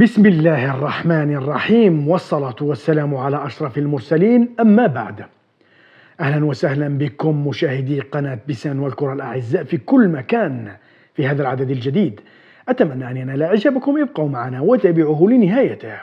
بسم الله الرحمن الرحيم والصلاة والسلام على أشرف المرسلين أما بعد أهلا وسهلا بكم مشاهدي قناة بسان والكرة الأعزاء في كل مكان في هذا العدد الجديد أتمنى أن ينال إعجابكم ابقوا معنا وتابعوه لنهايته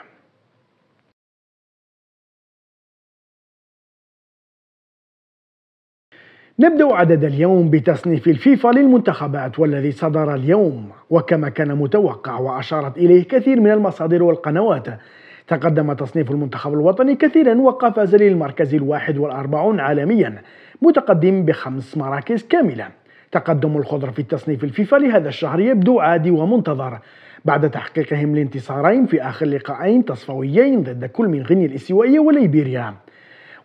نبدأ عدد اليوم بتصنيف الفيفا للمنتخبات والذي صدر اليوم وكما كان متوقع وأشارت إليه كثير من المصادر والقنوات تقدم تصنيف المنتخب الوطني كثيرا وقفز للمركز الواحد والأربعون عالميا متقدم بخمس مراكز كاملة تقدم الخضر في تصنيف الفيفا لهذا الشهر يبدو عادي ومنتظر بعد تحقيقهم الانتصارين في آخر لقاءين تصفويين ضد كل من غينيا الاستوائية وليبيريا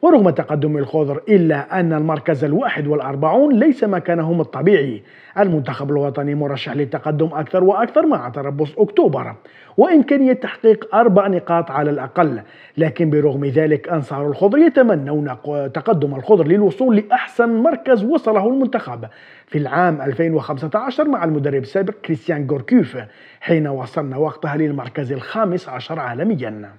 ورغم تقدم الخضر إلا أن المركز الواحد والأربعون ليس مكانهم الطبيعي المنتخب الوطني مرشح للتقدم أكثر وأكثر مع تربص أكتوبر وإمكانية تحقيق أربع نقاط على الأقل لكن برغم ذلك أنصار الخضر يتمنون تقدم الخضر للوصول لأحسن مركز وصله المنتخب في العام 2015 مع المدرب السابق كريستيان غوركيوف حين وصلنا وقتها للمركز الخامس عشر عالميا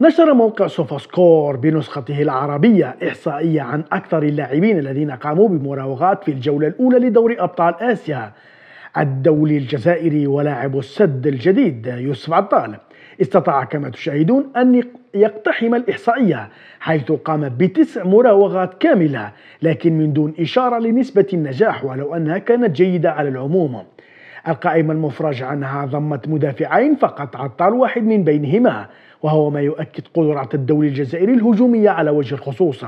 نشر موقع سوفاسكور بنسخته العربية إحصائية عن أكثر اللاعبين الذين قاموا بمراوغات في الجولة الأولى لدوري أبطال آسيا الدولي الجزائري ولاعب السد الجديد يوسف عطال استطاع كما تشاهدون أن يقتحم الإحصائية حيث قام بتسع مراوغات كاملة لكن من دون إشارة لنسبة النجاح ولو أنها كانت جيدة على العموم القائمة المفرج عنها ضمت مدافعين فقط عطال واحد من بينهما وهو ما يؤكد قدرة الدولة الجزائري الهجومية على وجه الخصوص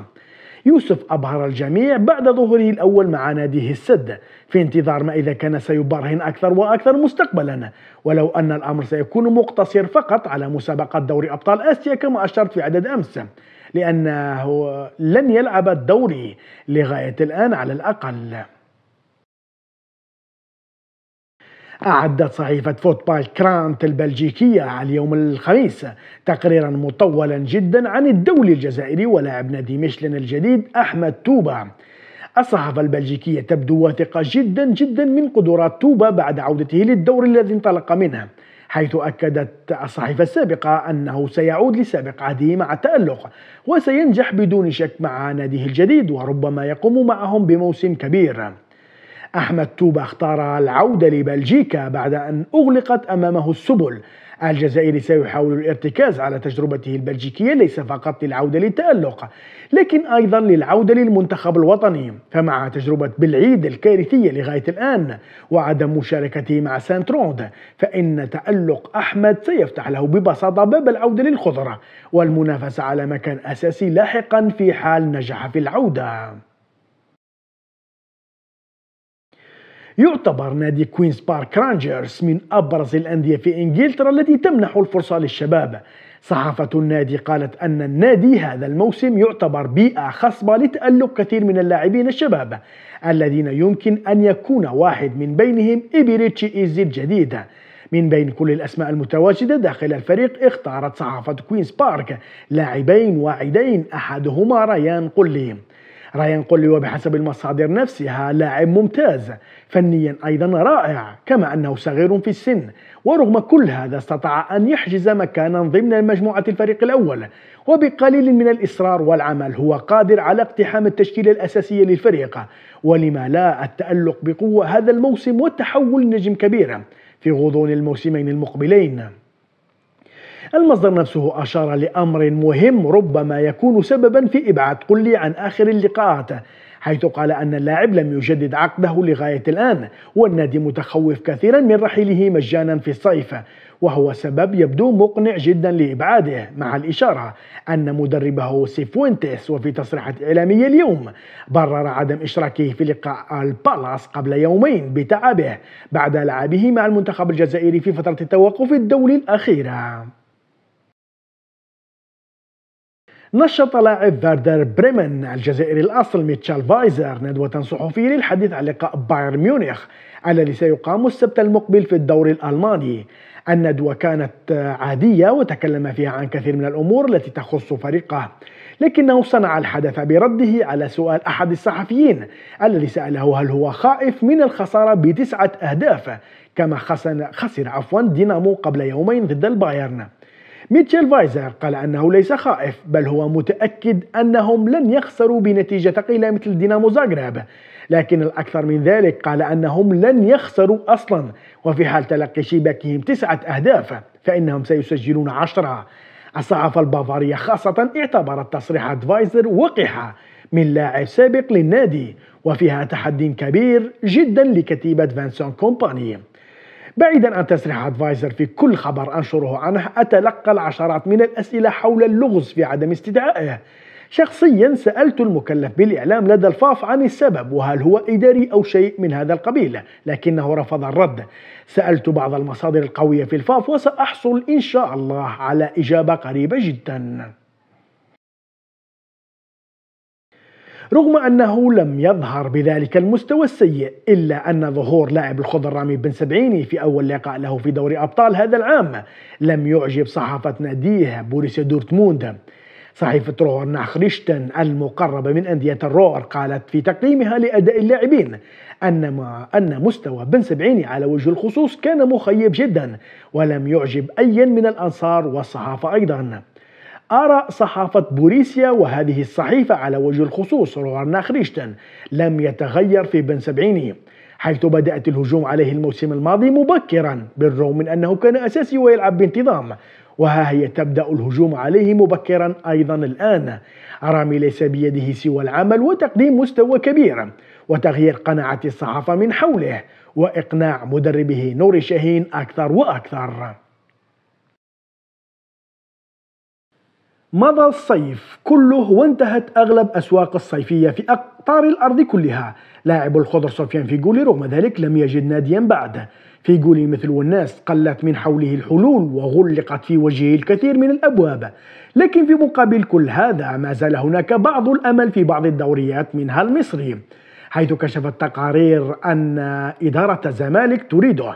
يوسف أبهر الجميع بعد ظهوره الأول مع ناديه السد في انتظار ما إذا كان سيبرهن أكثر وأكثر مستقبلا ولو أن الأمر سيكون مقتصر فقط على مسابقة دوري أبطال آسيا كما أشرت في عدد أمس لأنه لن يلعب الدوري لغاية الآن على الأقل أعدت صحيفة فوتبال كرانت البلجيكية على اليوم الخميس تقريرا مطولا جدا عن الدولي الجزائري ولاعب نادي ميشلن الجديد أحمد توبا الصحافة البلجيكية تبدو واثقة جدا جدا من قدرات توبا بعد عودته للدور الذي انطلق منه حيث أكدت الصحيفة السابقة أنه سيعود لسابق عهده مع التألق وسينجح بدون شك مع ناديه الجديد وربما يقوم معهم بموسم كبير أحمد توبا اختار العودة لبلجيكا بعد أن أغلقت أمامه السبل الجزائري سيحاول الارتكاز على تجربته البلجيكية ليس فقط للعودة للتألق لكن أيضا للعودة للمنتخب الوطني فمع تجربة بالعيد الكارثية لغاية الآن وعدم مشاركته مع سانت رود فإن تألق أحمد سيفتح له ببساطة باب العودة للخضرة والمنافسة على مكان أساسي لاحقا في حال نجح في العودة يعتبر نادي كوينز بارك رانجرز من أبرز الأندية في إنجلترا التي تمنح الفرصة للشباب صحافة النادي قالت أن النادي هذا الموسم يعتبر بيئة خصبة لتألق كثير من اللاعبين الشباب الذين يمكن أن يكون واحد من بينهم إبريتشي إيزي الجديد من بين كل الأسماء المتواجدة داخل الفريق اختارت صحافة كوينز بارك لاعبين واعدين أحدهما ريان قلي رايان قولي وبحسب المصادر نفسها لاعب ممتاز فنيا أيضا رائع كما أنه صغير في السن ورغم كل هذا استطاع أن يحجز مكانا ضمن مجموعة الفريق الأول وبقليل من الإصرار والعمل هو قادر على اقتحام التشكيلة الأساسية للفريق ولما لا التألق بقوة هذا الموسم والتحول نجم كبير في غضون الموسمين المقبلين المصدر نفسه أشار لأمر مهم ربما يكون سببا في إبعاد قلي عن آخر اللقاءات حيث قال أن اللاعب لم يجدد عقده لغاية الآن والنادي متخوف كثيرا من رحيله مجانا في الصيف وهو سبب يبدو مقنع جدا لإبعاده مع الإشارة أن مدربه سيفوينتس وفي تصريحات إعلامية اليوم برر عدم إشراكه في لقاء البالاس قبل يومين بتعبه بعد لعبه مع المنتخب الجزائري في فترة التوقف الدولي الأخيرة نشط لاعب فاردر بريمن الجزائري الأصل ميتشال فايزر ندوة صحفية للحديث عن لقاء بايرن ميونخ الذي سيقام السبت المقبل في الدوري الألماني الندوة كانت عادية وتكلم فيها عن كثير من الأمور التي تخص فريقه لكنه صنع الحدث برده على سؤال أحد الصحفيين الذي سأله هل هو خائف من الخسارة بتسعة أهداف كما خسر عفوا دينامو قبل يومين ضد البايرن ميتشيل فايزر قال أنه ليس خائف بل هو متأكد أنهم لن يخسروا بنتيجة ثقيلة مثل دينامو زاغرب لكن الأكثر من ذلك قال أنهم لن يخسروا أصلا وفي حال تلقي شباكهم تسعة أهداف فإنهم سيسجلون عشرة الصحافة البافارية خاصة اعتبرت تصريحات فايزر وقحة من لاعب سابق للنادي وفيها تحدي كبير جدا لكتيبة فانسون كومباني بعيدا عن تصريحات فايزر في كل خبر أنشره عنه أتلقى العشرات من الأسئلة حول اللغز في عدم استدعائه شخصيا سألت المكلف بالإعلام لدى الفاف عن السبب وهل هو إداري أو شيء من هذا القبيل لكنه رفض الرد سألت بعض المصادر القوية في الفاف وسأحصل إن شاء الله على إجابة قريبة جداً رغم أنه لم يظهر بذلك المستوى السيء إلا أن ظهور لاعب الخضر رامي بن سبعيني في أول لقاء له في دوري أبطال هذا العام لم يعجب صحافة ناديه بوريسيا دورتموند صحيفة رور ناخريشتن المقربة من أندية الرور قالت في تقييمها لأداء اللاعبين أن ما أن مستوى بن سبعيني على وجه الخصوص كان مخيب جدا ولم يعجب أيا من الأنصار والصحافة أيضا أرى صحافة بوريسيا وهذه الصحيفة على وجه الخصوص روارنا خريشتن لم يتغير في بن سبعيني حيث بدأت الهجوم عليه الموسم الماضي مبكرا بالرغم من أنه كان أساسي ويلعب بانتظام وها هي تبدأ الهجوم عليه مبكرا أيضا الآن رامي ليس بيده سوى العمل وتقديم مستوى كبير وتغيير قناعة الصحافة من حوله وإقناع مدربه نوري شاهين أكثر وأكثر مضى الصيف كله وانتهت أغلب أسواق الصيفية في أقطار الأرض كلها لاعب الخضر سفيان فيجولي رغم ذلك لم يجد ناديا بعد فيجولي مثل والناس قلت من حوله الحلول وغلقت في وجهه الكثير من الأبواب لكن في مقابل كل هذا ما زال هناك بعض الأمل في بعض الدوريات منها المصري حيث كشفت تقارير أن إدارة الزمالك تريده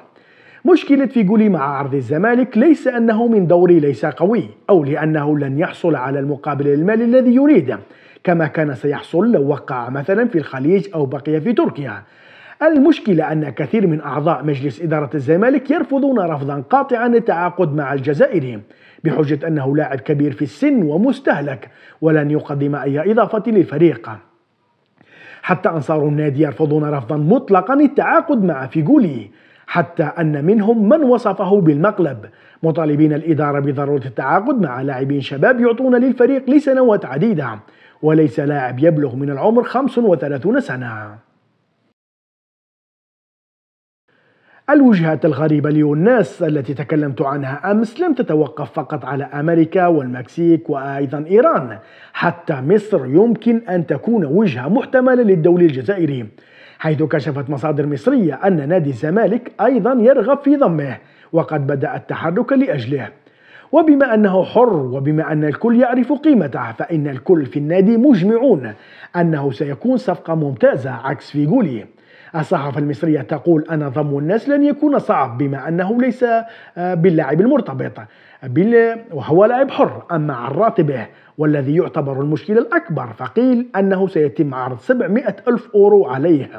مشكلة فيجولي مع عرض الزمالك ليس أنه من دوري ليس قوي أو لأنه لن يحصل على المقابل المالي الذي يريده كما كان سيحصل لو وقع مثلا في الخليج أو بقي في تركيا المشكلة أن كثير من أعضاء مجلس إدارة الزمالك يرفضون رفضا قاطعا التعاقد مع الجزائري بحجة أنه لاعب كبير في السن ومستهلك ولن يقدم أي إضافة للفريق حتى أنصار النادي يرفضون رفضا مطلقا التعاقد مع فيجولي حتى أن منهم من وصفه بالمقلب مطالبين الإدارة بضرورة التعاقد مع لاعبين شباب يعطون للفريق لسنوات عديدة وليس لاعب يبلغ من العمر 35 سنة الوجهات الغريبة ليوناس التي تكلمت عنها أمس لم تتوقف فقط على أمريكا والمكسيك وأيضا إيران حتى مصر يمكن أن تكون وجهة محتملة للدولة الجزائري حيث كشفت مصادر مصرية أن نادي الزمالك أيضا يرغب في ضمه وقد بدأ التحرك لأجله وبما أنه حر وبما أن الكل يعرف قيمته فإن الكل في النادي مجمعون أنه سيكون صفقة ممتازة عكس جولي الصحافة المصرية تقول أن ضم الناس لن يكون صعب بما أنه ليس آه، باللاعب المرتبط وهو لاعب حر أما عن راتبه والذي يعتبر المشكلة الأكبر فقيل أنه سيتم عرض 700 ألف أورو عليه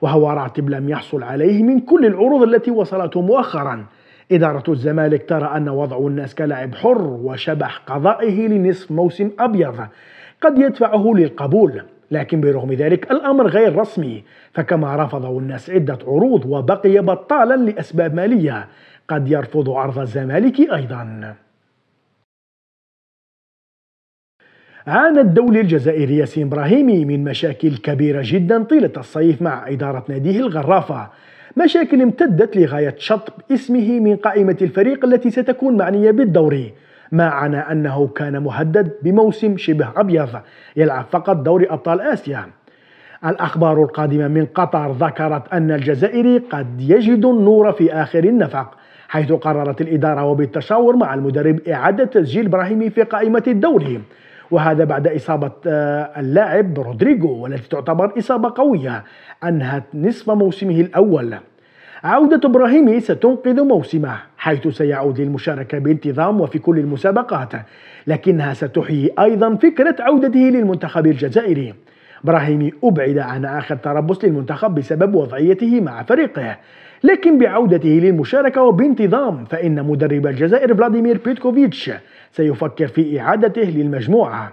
وهو راتب لم يحصل عليه من كل العروض التي وصلته مؤخرا إدارة الزمالك ترى أن وضع الناس كلاعب حر وشبح قضائه لنصف موسم أبيض قد يدفعه للقبول لكن برغم ذلك الأمر غير رسمي فكما رفضه الناس عدة عروض وبقي بطالا لأسباب مالية قد يرفض عرض الزمالك أيضا عانى الدولي الجزائري ياسين إبراهيمي من مشاكل كبيرة جدا طيلة الصيف مع إدارة ناديه الغرافة مشاكل امتدت لغاية شطب اسمه من قائمة الفريق التي ستكون معنية بالدوري ما عدا أنه كان مهدد بموسم شبه أبيض يلعب فقط دوري أبطال آسيا الأخبار القادمة من قطر ذكرت أن الجزائري قد يجد النور في آخر النفق حيث قررت الإدارة وبالتشاور مع المدرب إعادة تسجيل إبراهيمي في قائمة الدوري وهذا بعد إصابة آه، اللاعب رودريجو والتي تعتبر إصابة قوية أنهت نصف موسمه الأول عودة إبراهيمي ستنقذ موسمه حيث سيعود للمشاركة بانتظام وفي كل المسابقات لكنها ستحيي أيضا فكرة عودته للمنتخب الجزائري إبراهيمي أبعد عن آخر تربص للمنتخب بسبب وضعيته مع فريقه لكن بعودته للمشاركة وبانتظام فإن مدرب الجزائر فلاديمير بيتكوفيتش سيفكر في إعادته للمجموعة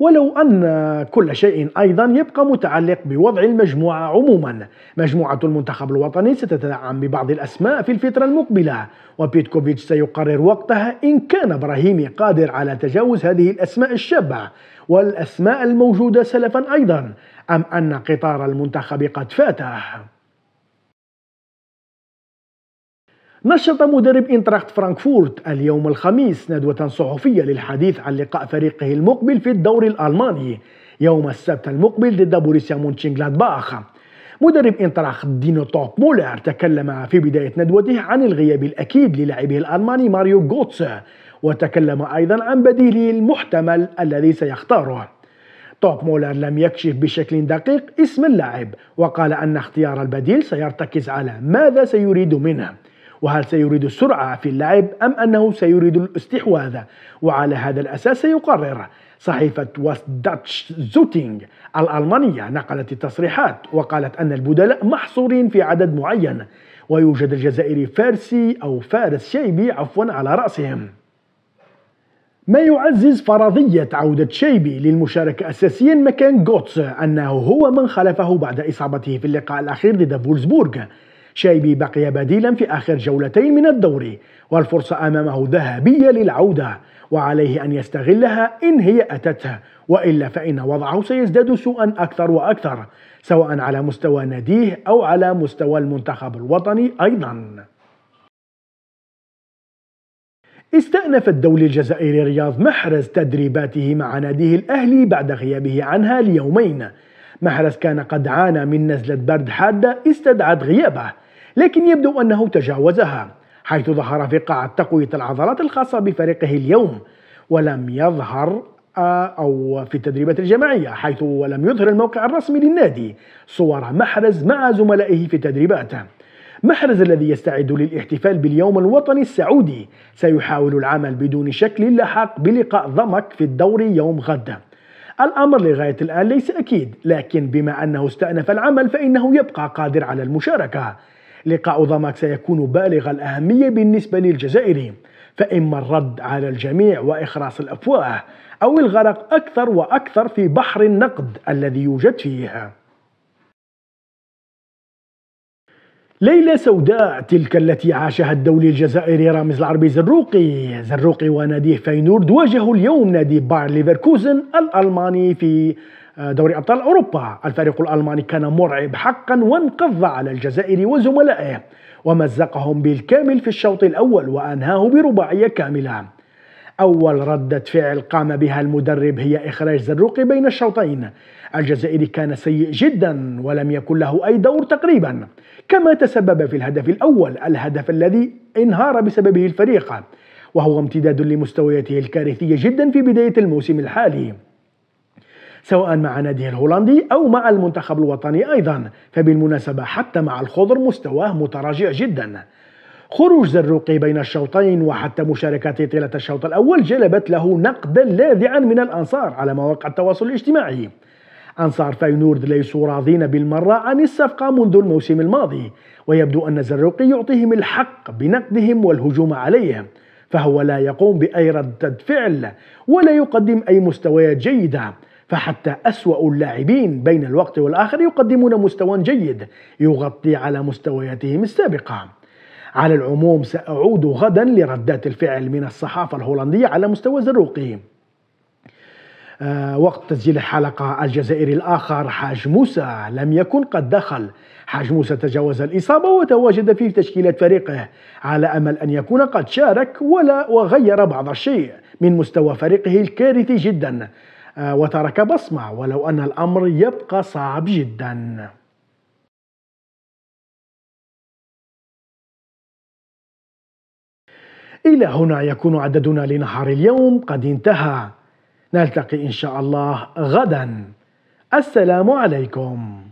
ولو أن كل شيء أيضا يبقى متعلق بوضع المجموعة عموما مجموعة المنتخب الوطني ستتدعم ببعض الأسماء في الفترة المقبلة وبيتكوفيتش سيقرر وقتها إن كان إبراهيمي قادر على تجاوز هذه الأسماء الشابة والأسماء الموجودة سلفا أيضا أم أن قطار المنتخب قد فاته نشط مدرب انتراخت فرانكفورت اليوم الخميس ندوة صحفية للحديث عن لقاء فريقه المقبل في الدوري الألماني يوم السبت المقبل ضد بوريسيا مونشنغلادباخ مدرب انتراخت دينو توب مولر تكلم في بداية ندوته عن الغياب الأكيد للاعبه الألماني ماريو جوتس وتكلم أيضا عن بديله المحتمل الذي سيختاره توب مولر لم يكشف بشكل دقيق اسم اللاعب وقال أن اختيار البديل سيرتكز على ماذا سيريد منه وهل سيريد السرعة في اللعب أم أنه سيريد الاستحواذ وعلى هذا الأساس سيقرر صحيفة وست داتش زوتينج الألمانية نقلت التصريحات وقالت أن البدلاء محصورين في عدد معين ويوجد الجزائري فارسي أو فارس شيبي عفوا على رأسهم ما يعزز فرضية عودة شيبي للمشاركة أساسيا مكان جوتس أنه هو من خلفه بعد إصابته في اللقاء الأخير ضد فولسبورغ شايبي بقي بديلا في آخر جولتين من الدوري والفرصة أمامه ذهبية للعودة وعليه أن يستغلها إن هي أتته وإلا فإن وضعه سيزداد سوءا أكثر وأكثر سواء على مستوى ناديه أو على مستوى المنتخب الوطني أيضا استأنف الدولي الجزائري رياض محرز تدريباته مع ناديه الأهلي بعد غيابه عنها ليومين محرز كان قد عانى من نزلة برد حادة استدعت غيابه لكن يبدو أنه تجاوزها حيث ظهر في قاعة تقوية العضلات الخاصة بفريقه اليوم ولم يظهر آه، أو في التدريبات الجماعية حيث لم يظهر الموقع الرسمي للنادي صور محرز مع زملائه في تدريباته محرز الذي يستعد للاحتفال باليوم الوطني السعودي سيحاول العمل بدون شكل لاحق بلقاء ضمك في الدوري يوم غد الأمر لغاية الآن ليس أكيد لكن بما أنه استأنف العمل فإنه يبقى قادر على المشاركة لقاء ضمك سيكون بالغ الأهمية بالنسبة للجزائري فإما الرد على الجميع وإخراس الأفواه أو الغرق أكثر وأكثر في بحر النقد الذي يوجد فيه ليلة سوداء تلك التي عاشها الدولي الجزائري رامز العربي زروقي زروقي وناديه فينورد واجهوا اليوم نادي بار ليفركوزن الألماني في آه، دوري أبطال أوروبا الفريق الألماني كان مرعب حقا وانقض على الجزائري وزملائه ومزقهم بالكامل في الشوط الأول وأنهاه برباعية كاملة أول ردة فعل قام بها المدرب هي إخراج زروقي بين الشوطين الجزائري كان سيء جدا ولم يكن له أي دور تقريبا كما تسبب في الهدف الأول الهدف الذي انهار بسببه الفريق وهو امتداد لمستوياته الكارثية جدا في بداية الموسم الحالي سواء مع ناديه الهولندي أو مع المنتخب الوطني أيضا فبالمناسبة حتى مع الخضر مستواه متراجع جدا خروج زروقي بين الشوطين وحتى مشاركته طيلة الشوط الأول جلبت له نقدا لاذعا من الأنصار على مواقع التواصل الاجتماعي أنصار فاينورد ليسوا راضين بالمرة عن الصفقة منذ الموسم الماضي ويبدو أن زروقي يعطيهم الحق بنقدهم والهجوم عليه فهو لا يقوم بأي ردة فعل ولا يقدم أي مستويات جيدة فحتى أسوأ اللاعبين بين الوقت والآخر يقدمون مستوى جيد يغطي على مستوياتهم السابقة على العموم سأعود غدا لردات الفعل من الصحافة الهولندية على مستوى زروقهم آه، وقت تسجيل الحلقة الجزائري الآخر حاج موسى لم يكن قد دخل حاج موسى تجاوز الإصابة وتواجد في تشكيلة فريقه على أمل أن يكون قد شارك ولا وغير بعض الشيء من مستوى فريقه الكارثي جدا آه، وترك بصمة ولو أن الأمر يبقى صعب جداً إلى هنا يكون عددنا لنهار اليوم قد انتهى نلتقي إن شاء الله غدا السلام عليكم